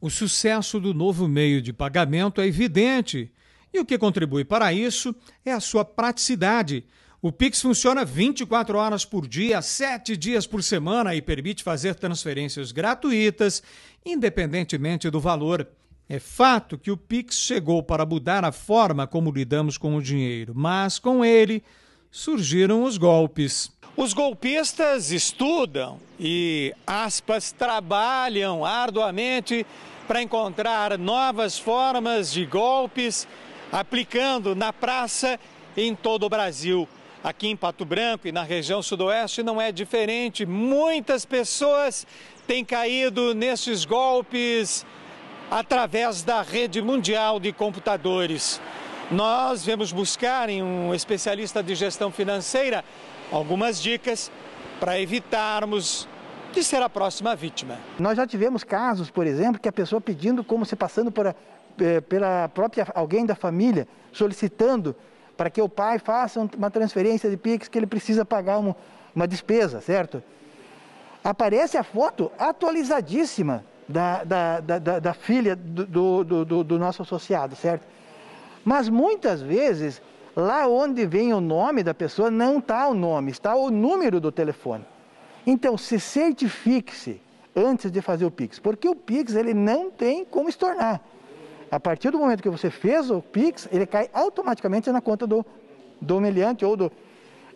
O sucesso do novo meio de pagamento é evidente e o que contribui para isso é a sua praticidade. O Pix funciona 24 horas por dia, 7 dias por semana e permite fazer transferências gratuitas, independentemente do valor. É fato que o Pix chegou para mudar a forma como lidamos com o dinheiro, mas com ele surgiram os golpes. Os golpistas estudam e, aspas, trabalham arduamente para encontrar novas formas de golpes, aplicando na praça em todo o Brasil. Aqui em Pato Branco e na região sudoeste não é diferente. Muitas pessoas têm caído nesses golpes através da rede mundial de computadores nós vemos buscar em um especialista de gestão financeira algumas dicas para evitarmos de ser a próxima vítima. Nós já tivemos casos, por exemplo, que a pessoa pedindo como se passando por, eh, pela própria alguém da família, solicitando para que o pai faça uma transferência de Pix que ele precisa pagar uma uma despesa, certo? Aparece a foto atualizadíssima da, da, da, da filha do, do, do, do nosso associado, certo? Mas muitas vezes, lá onde vem o nome da pessoa, não está o nome, está o número do telefone. Então, se certifique-se antes de fazer o Pix, porque o Pix ele não tem como estornar. A partir do momento que você fez o Pix, ele cai automaticamente na conta do, do humilhante ou do,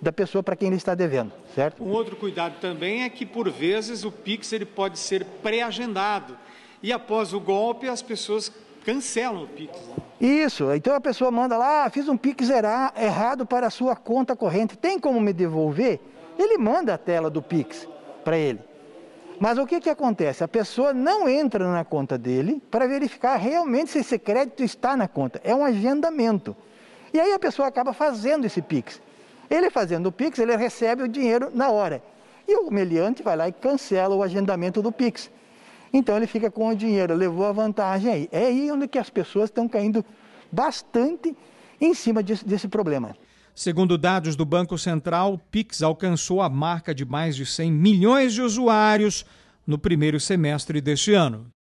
da pessoa para quem ele está devendo, certo? Um outro cuidado também é que, por vezes, o Pix ele pode ser pré-agendado. E após o golpe, as pessoas cancela o Pix. Né? Isso, então a pessoa manda lá, ah, fiz um Pix errado para a sua conta corrente, tem como me devolver? Ele manda a tela do Pix para ele. Mas o que, que acontece? A pessoa não entra na conta dele para verificar realmente se esse crédito está na conta. É um agendamento. E aí a pessoa acaba fazendo esse Pix. Ele fazendo o Pix, ele recebe o dinheiro na hora. E o meliante vai lá e cancela o agendamento do Pix. Então ele fica com o dinheiro, levou a vantagem aí. É aí onde que as pessoas estão caindo bastante em cima desse, desse problema. Segundo dados do Banco Central, o Pix alcançou a marca de mais de 100 milhões de usuários no primeiro semestre deste ano.